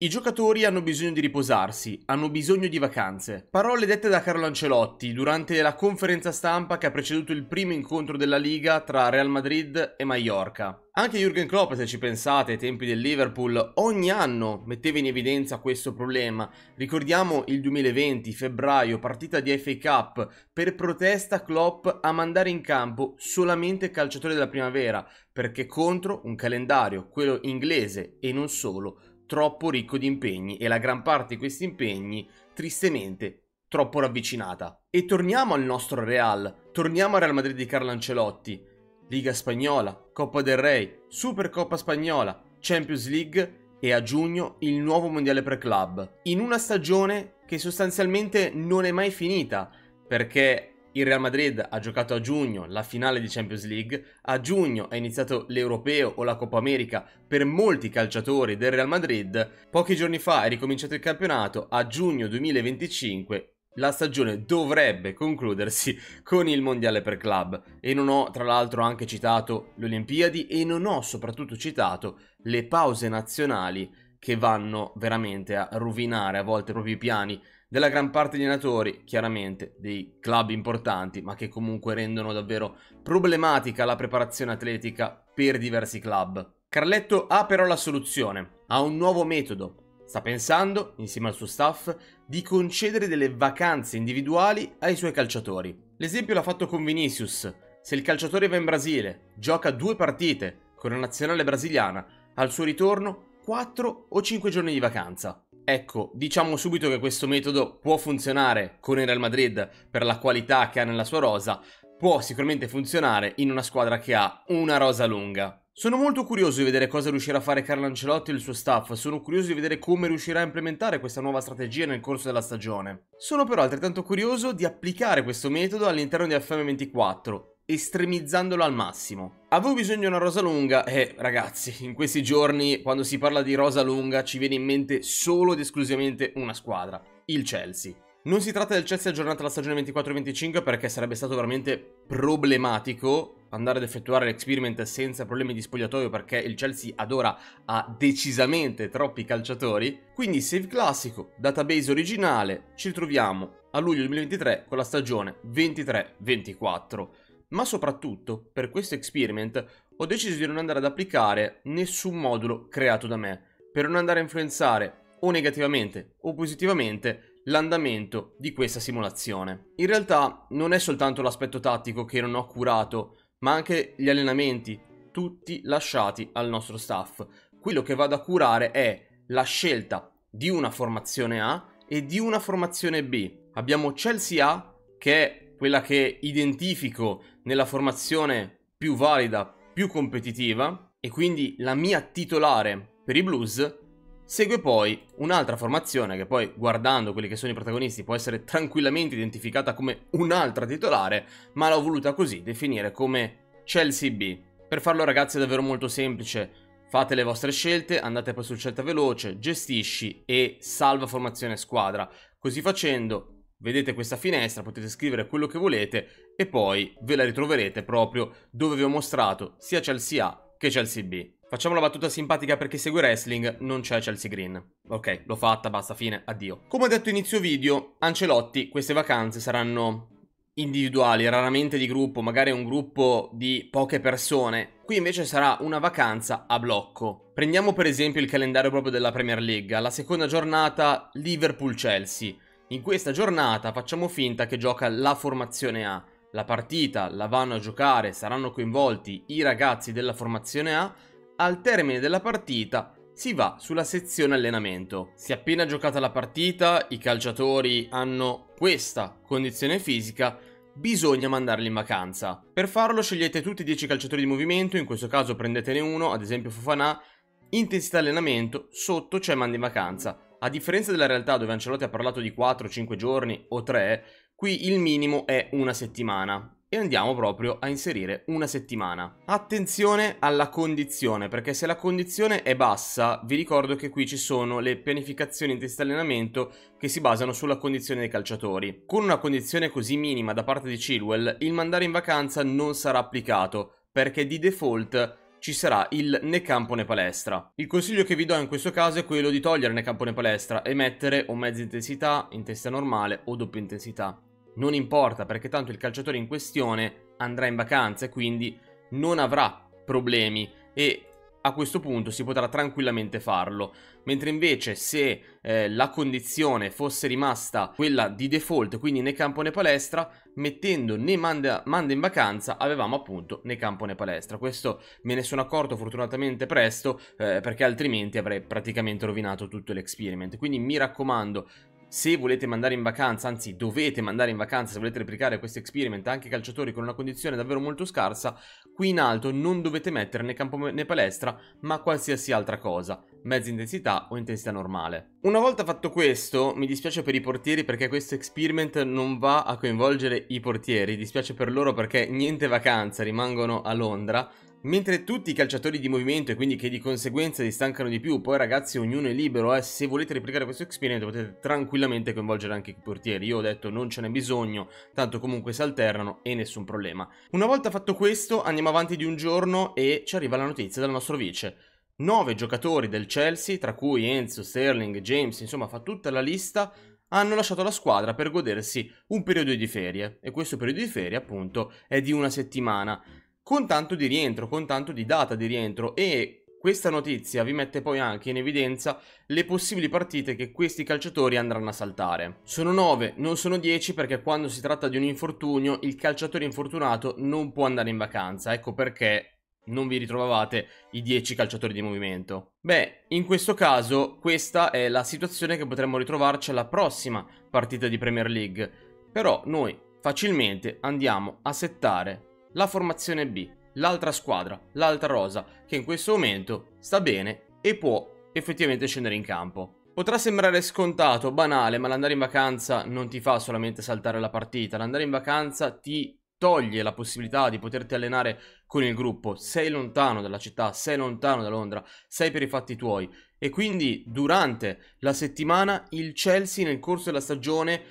I giocatori hanno bisogno di riposarsi, hanno bisogno di vacanze. Parole dette da Carlo Ancelotti durante la conferenza stampa che ha preceduto il primo incontro della Liga tra Real Madrid e Mallorca. Anche Jürgen Klopp, se ci pensate, ai tempi del Liverpool, ogni anno metteva in evidenza questo problema. Ricordiamo il 2020, febbraio, partita di FA Cup, per protesta Klopp a mandare in campo solamente calciatori della primavera, perché contro un calendario, quello inglese e non solo, troppo ricco di impegni e la gran parte di questi impegni, tristemente, troppo ravvicinata. E torniamo al nostro Real, torniamo al Real Madrid di Carlo Ancelotti. Liga Spagnola, Coppa del Re, Supercoppa Spagnola, Champions League e a giugno il nuovo Mondiale per Club. In una stagione che sostanzialmente non è mai finita, perché il Real Madrid ha giocato a giugno la finale di Champions League, a giugno è iniziato l'Europeo o la Coppa America per molti calciatori del Real Madrid, pochi giorni fa è ricominciato il campionato, a giugno 2025 la stagione dovrebbe concludersi con il mondiale per club e non ho tra l'altro anche citato le Olimpiadi e non ho soprattutto citato le pause nazionali che vanno veramente a rovinare a volte i propri piani della gran parte di allenatori, chiaramente dei club importanti, ma che comunque rendono davvero problematica la preparazione atletica per diversi club. Carletto ha però la soluzione, ha un nuovo metodo. Sta pensando, insieme al suo staff, di concedere delle vacanze individuali ai suoi calciatori. L'esempio l'ha fatto con Vinicius. Se il calciatore va in Brasile, gioca due partite con la nazionale brasiliana, al suo ritorno 4 o 5 giorni di vacanza. Ecco, diciamo subito che questo metodo può funzionare con il Real Madrid per la qualità che ha nella sua rosa, può sicuramente funzionare in una squadra che ha una rosa lunga. Sono molto curioso di vedere cosa riuscirà a fare Carlo Ancelotti e il suo staff, sono curioso di vedere come riuscirà a implementare questa nuova strategia nel corso della stagione. Sono però altrettanto curioso di applicare questo metodo all'interno di FM24 estremizzandolo al massimo. Avevo bisogno di una rosa lunga e eh, ragazzi, in questi giorni quando si parla di rosa lunga ci viene in mente solo ed esclusivamente una squadra, il Chelsea. Non si tratta del Chelsea aggiornato alla stagione 24-25 perché sarebbe stato veramente problematico andare ad effettuare l'experiment senza problemi di spogliatoio perché il Chelsea ad ora ha decisamente troppi calciatori. Quindi save classico, database originale, ci ritroviamo a luglio 2023 con la stagione 23-24 ma soprattutto per questo experiment ho deciso di non andare ad applicare nessun modulo creato da me per non andare a influenzare o negativamente o positivamente l'andamento di questa simulazione. In realtà non è soltanto l'aspetto tattico che non ho curato, ma anche gli allenamenti, tutti lasciati al nostro staff. Quello che vado a curare è la scelta di una formazione A e di una formazione B. Abbiamo Chelsea A che è quella che identifico nella formazione più valida, più competitiva e quindi la mia titolare per i Blues, segue poi un'altra formazione che poi guardando quelli che sono i protagonisti può essere tranquillamente identificata come un'altra titolare, ma l'ho voluta così definire come Chelsea B. Per farlo ragazzi è davvero molto semplice, Fate le vostre scelte, andate poi sul scelta veloce, gestisci e salva formazione squadra. Così facendo vedete questa finestra, potete scrivere quello che volete e poi ve la ritroverete proprio dove vi ho mostrato sia Chelsea A che Chelsea B. Facciamo la battuta simpatica per chi segue wrestling, non c'è Chelsea Green. Ok, l'ho fatta, basta, fine, addio. Come ho detto inizio video, Ancelotti, queste vacanze saranno individuali, raramente di gruppo, magari un gruppo di poche persone. Qui invece sarà una vacanza a blocco. Prendiamo per esempio il calendario proprio della Premier League. Alla seconda giornata Liverpool-Chelsea in questa giornata facciamo finta che gioca la formazione A. La partita la vanno a giocare, saranno coinvolti i ragazzi della formazione A. Al termine della partita si va sulla sezione allenamento. Si è appena giocata la partita, i calciatori hanno questa condizione fisica, bisogna mandarli in vacanza. Per farlo scegliete tutti i 10 calciatori di movimento, in questo caso prendetene uno, ad esempio Fofanà, intensità allenamento, sotto c'è mandi in vacanza a differenza della realtà dove Ancelotti ha parlato di 4-5 giorni o 3, qui il minimo è una settimana e andiamo proprio a inserire una settimana. Attenzione alla condizione, perché se la condizione è bassa, vi ricordo che qui ci sono le pianificazioni di test allenamento che si basano sulla condizione dei calciatori. Con una condizione così minima da parte di Chilwell, il mandare in vacanza non sarà applicato, perché di default ci sarà il né campo né palestra. Il consiglio che vi do in questo caso è quello di togliere né campo né palestra e mettere o mezza intensità, intensità normale o doppia intensità. Non importa perché tanto il calciatore in questione andrà in vacanza e quindi non avrà problemi e a questo punto si potrà tranquillamente farlo. Mentre invece se eh, la condizione fosse rimasta quella di default, quindi né campo né palestra, mettendo né manda, manda in vacanza avevamo appunto né campo né palestra. Questo me ne sono accorto fortunatamente presto eh, perché altrimenti avrei praticamente rovinato tutto l'experiment. Quindi mi raccomando se volete mandare in vacanza, anzi dovete mandare in vacanza se volete replicare questo experiment anche calciatori con una condizione davvero molto scarsa, qui in alto non dovete mettere né campo né palestra, ma qualsiasi altra cosa, mezza intensità o intensità normale. Una volta fatto questo, mi dispiace per i portieri perché questo experiment non va a coinvolgere i portieri, dispiace per loro perché niente vacanza, rimangono a Londra, Mentre tutti i calciatori di movimento e quindi che di conseguenza si stancano di più, poi ragazzi ognuno è libero, eh, se volete replicare questo experiment potete tranquillamente coinvolgere anche i portieri, io ho detto non ce n'è bisogno, tanto comunque si alternano e nessun problema. Una volta fatto questo andiamo avanti di un giorno e ci arriva la notizia dal nostro vice. 9 giocatori del Chelsea, tra cui Enzo, Sterling, James, insomma fa tutta la lista, hanno lasciato la squadra per godersi un periodo di ferie e questo periodo di ferie appunto è di una settimana con tanto di rientro, con tanto di data di rientro e questa notizia vi mette poi anche in evidenza le possibili partite che questi calciatori andranno a saltare. Sono 9, non sono 10 perché quando si tratta di un infortunio il calciatore infortunato non può andare in vacanza, ecco perché non vi ritrovavate i 10 calciatori di movimento. Beh, in questo caso questa è la situazione che potremmo ritrovarci alla prossima partita di Premier League, però noi facilmente andiamo a settare la formazione B, l'altra squadra, l'altra rosa, che in questo momento sta bene e può effettivamente scendere in campo. Potrà sembrare scontato, banale, ma l'andare in vacanza non ti fa solamente saltare la partita, l'andare in vacanza ti toglie la possibilità di poterti allenare con il gruppo, sei lontano dalla città, sei lontano da Londra, sei per i fatti tuoi e quindi durante la settimana il Chelsea nel corso della stagione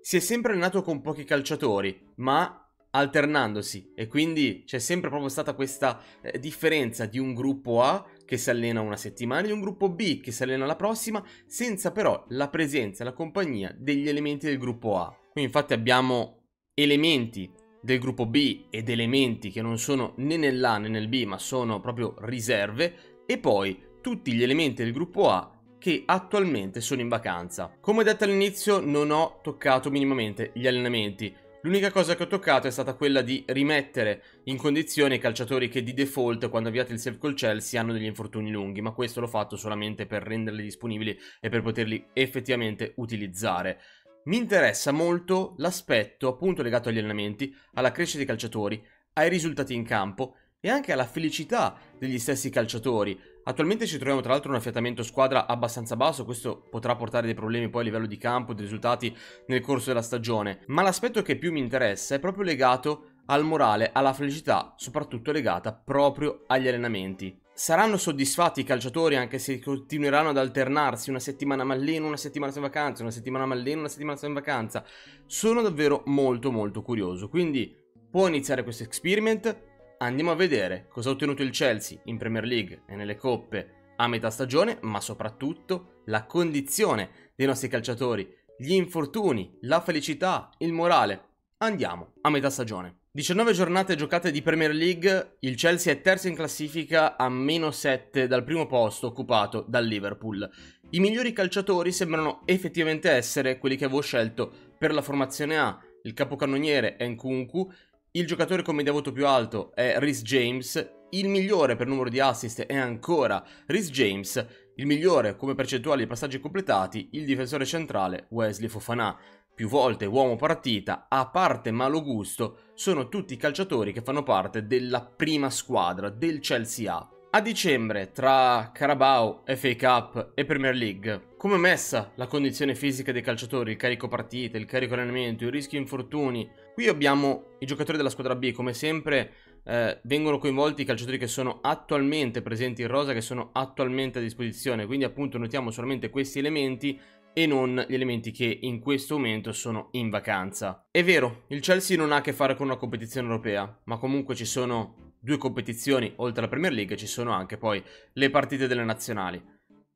si è sempre allenato con pochi calciatori, ma alternandosi e quindi c'è sempre proprio stata questa eh, differenza di un gruppo A che si allena una settimana e di un gruppo B che si allena la prossima senza però la presenza e la compagnia degli elementi del gruppo A. Qui infatti abbiamo elementi del gruppo B ed elementi che non sono né nell'A né nel B ma sono proprio riserve e poi tutti gli elementi del gruppo A che attualmente sono in vacanza. Come detto all'inizio non ho toccato minimamente gli allenamenti L'unica cosa che ho toccato è stata quella di rimettere in condizione i calciatori che di default quando avviate il save col Chelsea hanno degli infortuni lunghi, ma questo l'ho fatto solamente per renderli disponibili e per poterli effettivamente utilizzare. Mi interessa molto l'aspetto appunto legato agli allenamenti, alla crescita dei calciatori, ai risultati in campo e anche alla felicità degli stessi calciatori, Attualmente ci troviamo tra l'altro in un affiatamento squadra abbastanza basso, questo potrà portare dei problemi poi a livello di campo, di risultati nel corso della stagione, ma l'aspetto che più mi interessa è proprio legato al morale, alla felicità, soprattutto legata proprio agli allenamenti. Saranno soddisfatti i calciatori anche se continueranno ad alternarsi una settimana malleno, una settimana in vacanza, una settimana malleno, una settimana in vacanza. Sono davvero molto molto curioso, quindi può iniziare questo experiment, andiamo a vedere cosa ha ottenuto il Chelsea in Premier League e nelle coppe a metà stagione, ma soprattutto la condizione dei nostri calciatori, gli infortuni, la felicità, il morale. Andiamo a metà stagione. 19 giornate giocate di Premier League, il Chelsea è terzo in classifica a meno 7 dal primo posto occupato dal Liverpool. I migliori calciatori sembrano effettivamente essere quelli che avevo scelto per la formazione A, il capocannoniere Nkunku il giocatore con media voto più alto è Rhys James, il migliore per numero di assist è ancora Rhys James, il migliore come percentuale di passaggi completati il difensore centrale Wesley Fofana. Più volte uomo partita, a parte malo gusto, sono tutti calciatori che fanno parte della prima squadra del Chelsea A. A dicembre, tra Carabao, FA Cup e Premier League, come messa la condizione fisica dei calciatori, il carico partite, il carico allenamento, il rischio infortuni, Qui abbiamo i giocatori della squadra B, come sempre eh, vengono coinvolti i calciatori che sono attualmente presenti in rosa, che sono attualmente a disposizione, quindi appunto notiamo solamente questi elementi e non gli elementi che in questo momento sono in vacanza. È vero, il Chelsea non ha a che fare con una competizione europea, ma comunque ci sono due competizioni, oltre alla Premier League ci sono anche poi le partite delle nazionali.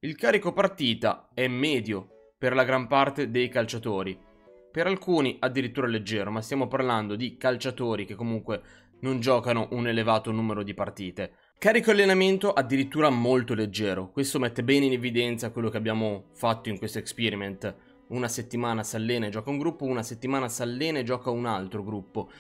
Il carico partita è medio per la gran parte dei calciatori, per alcuni addirittura leggero, ma stiamo parlando di calciatori che comunque non giocano un elevato numero di partite. Carico allenamento addirittura molto leggero, questo mette bene in evidenza quello che abbiamo fatto in questo experiment. Una settimana s'allena e gioca un gruppo, una settimana s'allena e gioca un altro gruppo.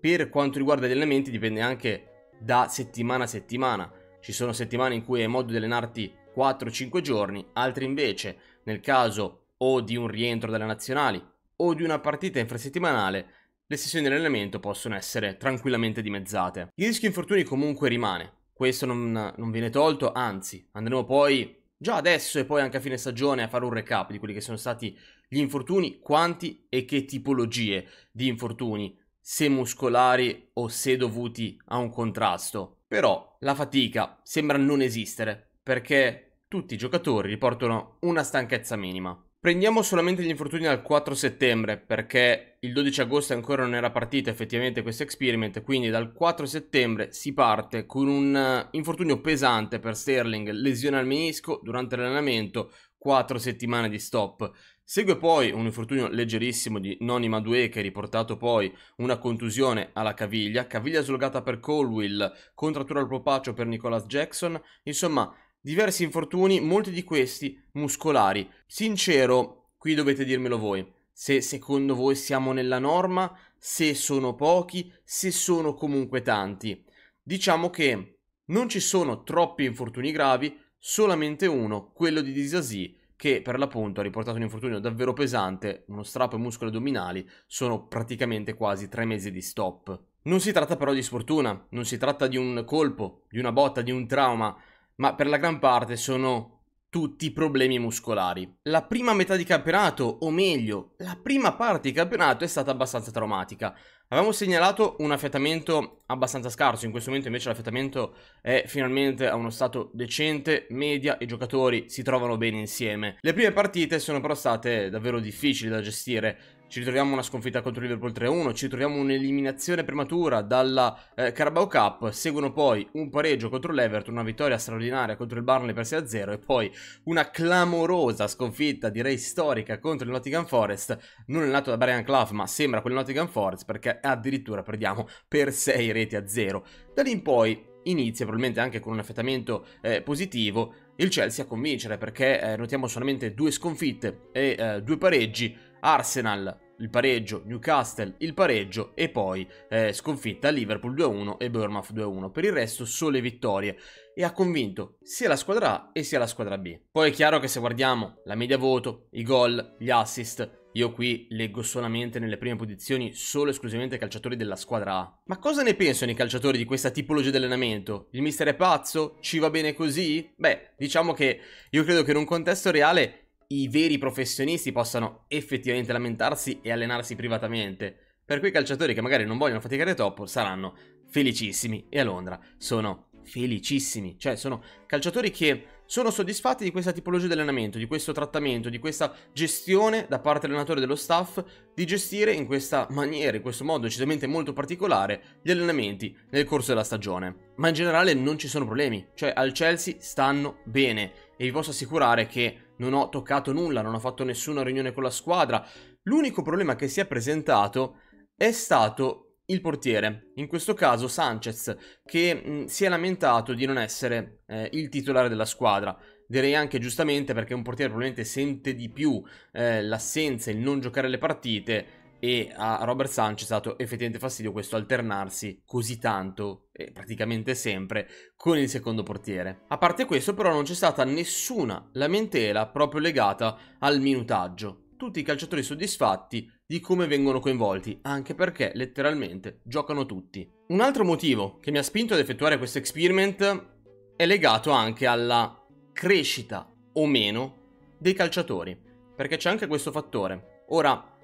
Per quanto riguarda gli allenamenti dipende anche da settimana a settimana. Ci sono settimane in cui hai modo di allenarti 4-5 giorni, altre invece, nel caso o di un rientro dalle nazionali o di una partita infrasettimanale, le sessioni di allenamento possono essere tranquillamente dimezzate. Il rischio infortuni comunque rimane, questo non, non viene tolto, anzi andremo poi già adesso e poi anche a fine stagione a fare un recap di quelli che sono stati gli infortuni, quanti e che tipologie di infortuni, se muscolari o se dovuti a un contrasto. Però la fatica sembra non esistere perché tutti i giocatori riportano una stanchezza minima. Prendiamo solamente gli infortuni dal 4 settembre, perché il 12 agosto ancora non era partita effettivamente questo experiment, quindi dal 4 settembre si parte con un eh, infortunio pesante per Sterling, lesione al menisco durante l'allenamento, 4 settimane di stop. Segue poi un infortunio leggerissimo di Noni Madue che ha riportato poi una contusione alla caviglia, caviglia slogata per Colwill, contrattura al propaccio per Nicholas Jackson, insomma diversi infortuni, molti di questi muscolari. Sincero, qui dovete dirmelo voi, se secondo voi siamo nella norma, se sono pochi, se sono comunque tanti. Diciamo che non ci sono troppi infortuni gravi, solamente uno, quello di Disasi, che per l'appunto ha riportato un infortunio davvero pesante, uno strappo ai muscoli addominali, sono praticamente quasi tre mesi di stop. Non si tratta però di sfortuna, non si tratta di un colpo, di una botta, di un trauma, ma per la gran parte sono tutti problemi muscolari. La prima metà di campionato, o meglio, la prima parte di campionato è stata abbastanza traumatica. Avevamo segnalato un affiatamento abbastanza scarso, in questo momento invece l'affiatamento è finalmente a uno stato decente, media, i giocatori si trovano bene insieme. Le prime partite sono però state davvero difficili da gestire, ci ritroviamo una sconfitta contro Liverpool 3-1, ci ritroviamo un'eliminazione prematura dalla eh, Carabao Cup, seguono poi un pareggio contro l'Everton, una vittoria straordinaria contro il Barnley per 6-0 e poi una clamorosa sconfitta, direi storica, contro il Nottingham Forest, non è nato da Brian Clough ma sembra quel Nottingham Forest perché addirittura perdiamo per 6 reti a 0. Da lì in poi inizia probabilmente anche con un affettamento eh, positivo il Chelsea a convincere perché eh, notiamo solamente due sconfitte e eh, due pareggi Arsenal il pareggio, Newcastle il pareggio e poi eh, sconfitta Liverpool 2-1 e Bournemouth 2-1. Per il resto sole vittorie e ha convinto sia la squadra A e sia la squadra B. Poi è chiaro che se guardiamo la media voto, i gol, gli assist, io qui leggo solamente nelle prime posizioni solo e esclusivamente calciatori della squadra A. Ma cosa ne pensano i calciatori di questa tipologia di allenamento? Il mister è pazzo? Ci va bene così? Beh, diciamo che io credo che in un contesto reale i veri professionisti possano effettivamente lamentarsi e allenarsi privatamente. Per quei calciatori che magari non vogliono faticare troppo saranno felicissimi e a Londra sono felicissimi, cioè sono calciatori che sono soddisfatti di questa tipologia di allenamento, di questo trattamento, di questa gestione da parte dell'allenatore e dello staff di gestire in questa maniera, in questo modo decisamente molto particolare gli allenamenti nel corso della stagione. Ma in generale non ci sono problemi, cioè al Chelsea stanno bene e vi posso assicurare che non ho toccato nulla, non ho fatto nessuna riunione con la squadra. L'unico problema che si è presentato è stato il portiere, in questo caso Sanchez, che mh, mm, si è lamentato di non essere eh, il titolare della squadra. Direi anche giustamente perché un portiere probabilmente sente di più eh, l'assenza, il non giocare le partite e a Robert Sanchez è stato effettivamente fastidio questo alternarsi così tanto, e praticamente sempre, con il secondo portiere. A parte questo però non c'è stata nessuna lamentela proprio legata al minutaggio. Tutti i calciatori soddisfatti di come vengono coinvolti, anche perché letteralmente giocano tutti. Un altro motivo che mi ha spinto ad effettuare questo experiment è legato anche alla crescita o meno dei calciatori, perché c'è anche questo fattore. Ora,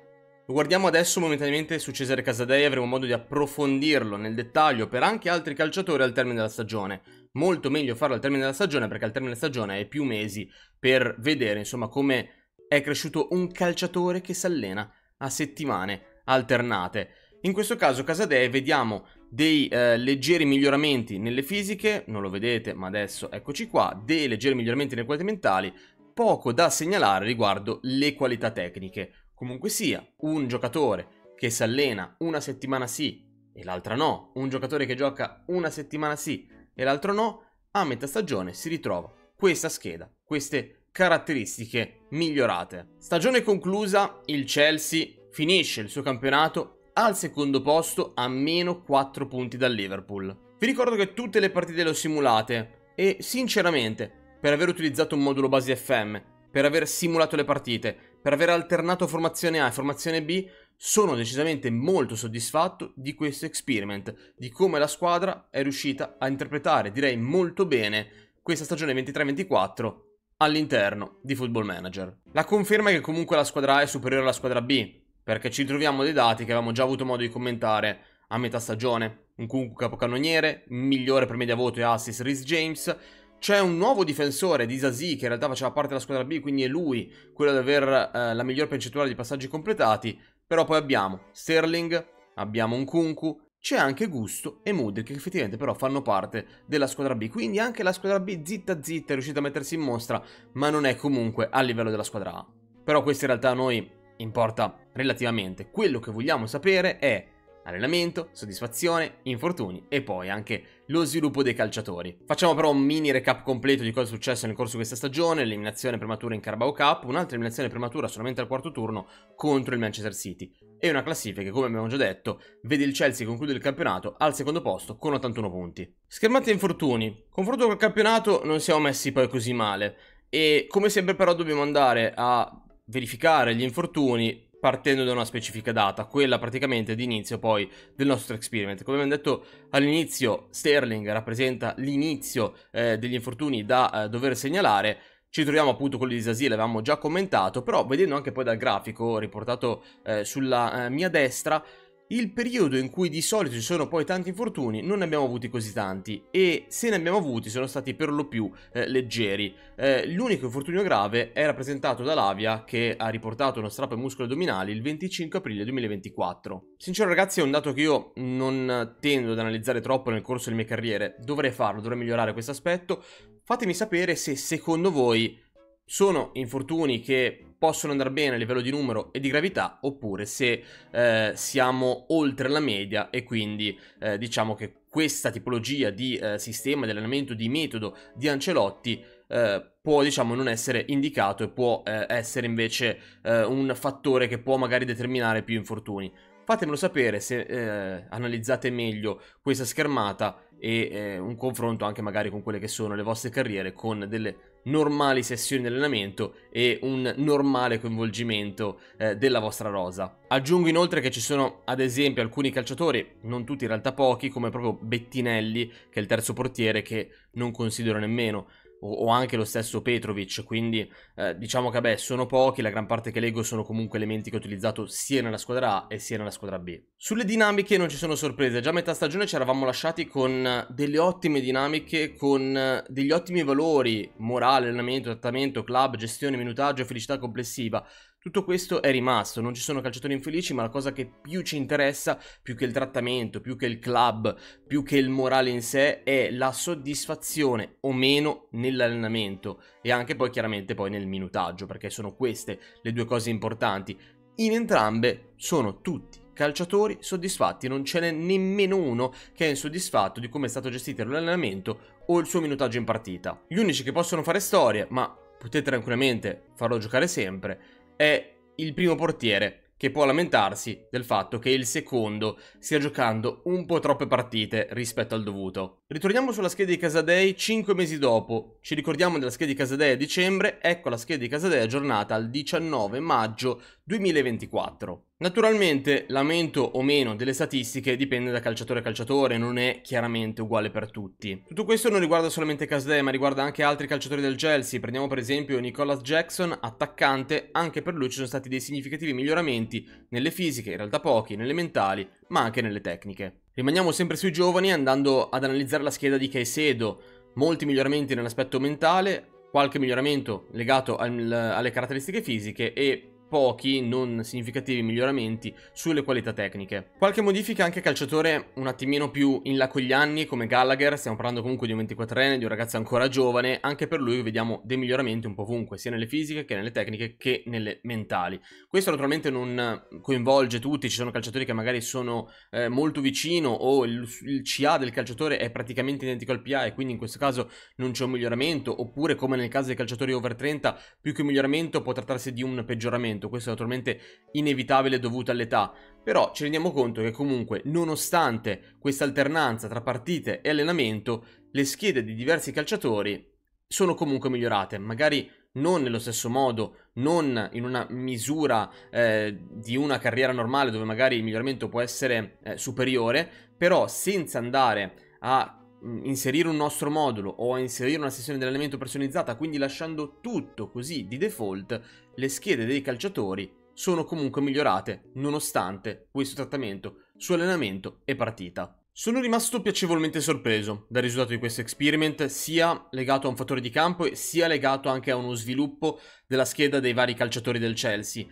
lo guardiamo adesso momentaneamente su Cesare Casadei, avremo modo di approfondirlo nel dettaglio per anche altri calciatori al termine della stagione. Molto meglio farlo al termine della stagione perché al termine della stagione hai più mesi per vedere insomma come è cresciuto un calciatore che si allena a settimane alternate. In questo caso Casadei vediamo dei eh, leggeri miglioramenti nelle fisiche, non lo vedete ma adesso eccoci qua, dei leggeri miglioramenti nelle qualità mentali, poco da segnalare riguardo le qualità tecniche Comunque sia, un giocatore che si allena una settimana sì e l'altra no, un giocatore che gioca una settimana sì e l'altro no, a metà stagione si ritrova questa scheda, queste caratteristiche migliorate. Stagione conclusa, il Chelsea finisce il suo campionato al secondo posto a meno 4 punti dal Liverpool. Vi ricordo che tutte le partite le ho simulate e sinceramente, per aver utilizzato un modulo base FM per aver simulato le partite, per aver alternato formazione A e formazione B, sono decisamente molto soddisfatto di questo experiment, di come la squadra è riuscita a interpretare, direi molto bene, questa stagione 23-24 all'interno di Football Manager. La conferma è che comunque la squadra A è superiore alla squadra B, perché ci troviamo dei dati che avevamo già avuto modo di commentare a metà stagione. Un Kunku capocannoniere, migliore per media voto e assist Rhys James, c'è un nuovo difensore di Zazie che in realtà faceva parte della squadra B, quindi è lui quello ad avere eh, la miglior percentuale di passaggi completati. Però poi abbiamo Sterling, abbiamo un Kunku, c'è anche Gusto e Mudrik che effettivamente però fanno parte della squadra B, quindi anche la squadra B zitta zitta è riuscita a mettersi in mostra, ma non è comunque a livello della squadra A. Però questo in realtà a noi importa relativamente, quello che vogliamo sapere è allenamento, soddisfazione, infortuni e poi anche lo sviluppo dei calciatori. Facciamo però un mini recap completo di cosa è successo nel corso di questa stagione, l'eliminazione prematura in Carabao Cup, un'altra eliminazione prematura solamente al quarto turno contro il Manchester City e una classifica che come abbiamo già detto vede il Chelsea concludere il campionato al secondo posto con 81 punti. Schermate infortuni, confronto col campionato non siamo messi poi così male e come sempre però dobbiamo andare a verificare gli infortuni partendo da una specifica data, quella praticamente di inizio poi del nostro experiment. Come abbiamo detto all'inizio, Sterling rappresenta l'inizio eh, degli infortuni da eh, dover segnalare, ci troviamo appunto con l'Isasi, l'avevamo già commentato, però vedendo anche poi dal grafico riportato eh, sulla eh, mia destra, il periodo in cui di solito ci sono poi tanti infortuni non ne abbiamo avuti così tanti e se ne abbiamo avuti sono stati per lo più eh, leggeri. Eh, l'unico infortunio grave è rappresentato da Lavia che ha riportato uno strappo ai muscoli addominali il 25 aprile 2024. Sincero ragazzi è un dato che io non tendo ad analizzare troppo nel corso delle mie carriere, dovrei farlo, dovrei migliorare questo aspetto. Fatemi sapere se secondo voi sono infortuni che possono andare bene a livello di numero e di gravità oppure se eh, siamo oltre la media e quindi eh, diciamo che questa tipologia di eh, sistema di allenamento di metodo di Ancelotti eh, può diciamo non essere indicato e può eh, essere invece eh, un fattore che può magari determinare più infortuni. Fatemelo sapere se eh, analizzate meglio questa schermata e eh, un confronto anche magari con quelle che sono le vostre carriere con delle normali sessioni di allenamento e un normale coinvolgimento eh, della vostra rosa. Aggiungo inoltre che ci sono ad esempio alcuni calciatori, non tutti in realtà pochi, come proprio Bettinelli che è il terzo portiere che non considero nemmeno o, o anche lo stesso Petrovic, quindi eh, diciamo che vabbè, sono pochi, la gran parte che leggo sono comunque elementi che ho utilizzato sia nella squadra A e sia nella squadra B. Sulle dinamiche non ci sono sorprese, già a metà stagione ci eravamo lasciati con delle ottime dinamiche, con eh, degli ottimi valori, morale, allenamento, trattamento, club, gestione, minutaggio, felicità complessiva, tutto questo è rimasto, non ci sono calciatori infelici, ma la cosa che più ci interessa, più che il trattamento, più che il club, più che il morale in sé, è la soddisfazione o meno nell'allenamento e anche poi chiaramente poi nel minutaggio, perché sono queste le due cose importanti. In entrambe sono tutti calciatori soddisfatti, non ce n'è nemmeno uno che è insoddisfatto di come è stato gestito l'allenamento o il suo minutaggio in partita. Gli unici che possono fare storie, ma potete tranquillamente farlo giocare sempre, è il primo portiere che può lamentarsi del fatto che il secondo stia giocando un po' troppe partite rispetto al dovuto. Ritorniamo sulla scheda di Casadei 5 mesi dopo. Ci ricordiamo della scheda di Casadei a dicembre, ecco la scheda di Casadei aggiornata al 19 maggio 2024. Naturalmente l'aumento o meno delle statistiche dipende da calciatore a calciatore, non è chiaramente uguale per tutti. Tutto questo non riguarda solamente Casdè, ma riguarda anche altri calciatori del Chelsea, prendiamo per esempio Nicolas Jackson, attaccante, anche per lui ci sono stati dei significativi miglioramenti nelle fisiche, in realtà pochi, nelle mentali, ma anche nelle tecniche. Rimaniamo sempre sui giovani andando ad analizzare la scheda di Caicedo, molti miglioramenti nell'aspetto mentale, qualche miglioramento legato al, alle caratteristiche fisiche e pochi, non significativi miglioramenti sulle qualità tecniche. Qualche modifica anche calciatore un attimino più in là con gli anni, come Gallagher, stiamo parlando comunque di un 24enne, di un ragazzo ancora giovane, anche per lui vediamo dei miglioramenti un po' ovunque, sia nelle fisiche che nelle tecniche che nelle mentali. Questo naturalmente non coinvolge tutti, ci sono calciatori che magari sono eh, molto vicino o il, il, CA del calciatore è praticamente identico al PA e quindi in questo caso non c'è un miglioramento, oppure come nel caso dei calciatori over 30, più che un miglioramento può trattarsi di un peggioramento aumento, questo è naturalmente inevitabile dovuto all'età, però ci rendiamo conto che comunque nonostante questa alternanza tra partite e allenamento, le schede di diversi calciatori sono comunque migliorate, magari non nello stesso modo, non in una misura eh, di una carriera normale dove magari il miglioramento può essere eh, superiore, però senza andare a Mm, inserire un nostro modulo o inserire una sessione di allenamento personalizzata, quindi lasciando tutto così di default, le schede dei calciatori sono comunque migliorate nonostante questo trattamento su allenamento e partita. Sono rimasto piacevolmente sorpreso dal risultato di questo experiment, sia legato a un fattore di campo sia legato anche a uno sviluppo della scheda dei vari calciatori del Chelsea.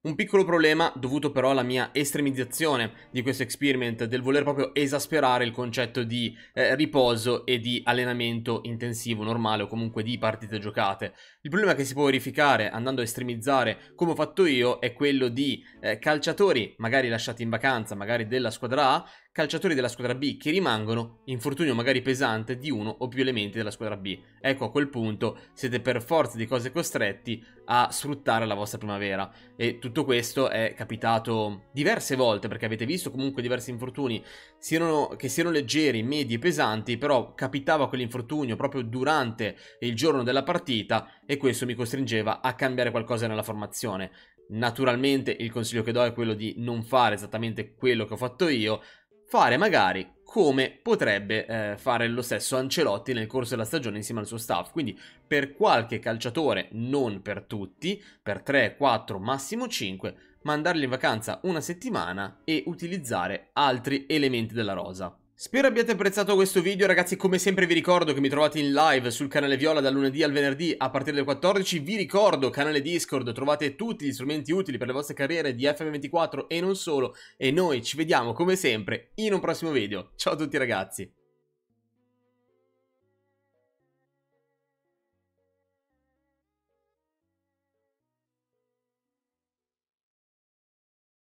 Un piccolo problema, dovuto però alla mia estremizzazione di questo experiment, del voler proprio esasperare il concetto di eh, riposo e di allenamento intensivo, normale o comunque di partite giocate. Il problema che si può verificare andando a estremizzare, come ho fatto io, è quello di eh, calciatori magari lasciati in vacanza, magari della squadra A, calciatori della squadra B che rimangono, infortunio magari pesante di uno o più elementi della squadra B. Ecco, a quel punto siete per forza di cose costretti a sfruttare la vostra primavera. E tutto questo è capitato diverse volte, perché avete visto comunque diversi infortuni, siano, che siano leggeri, medi e pesanti, però capitava quell'infortunio proprio durante il giorno della partita e questo mi costringeva a cambiare qualcosa nella formazione. Naturalmente il consiglio che do è quello di non fare esattamente quello che ho fatto io, fare magari come potrebbe eh, fare lo stesso Ancelotti nel corso della stagione insieme al suo staff. Quindi per qualche calciatore, non per tutti, per 3, 4, massimo 5, mandarli in vacanza una settimana e utilizzare altri elementi della rosa. Spero abbiate apprezzato questo video ragazzi, come sempre vi ricordo che mi trovate in live sul canale Viola dal lunedì al venerdì a partire dalle 14, vi ricordo canale Discord, trovate tutti gli strumenti utili per le vostre carriere di FM24 e non solo e noi ci vediamo come sempre in un prossimo video, ciao a tutti ragazzi!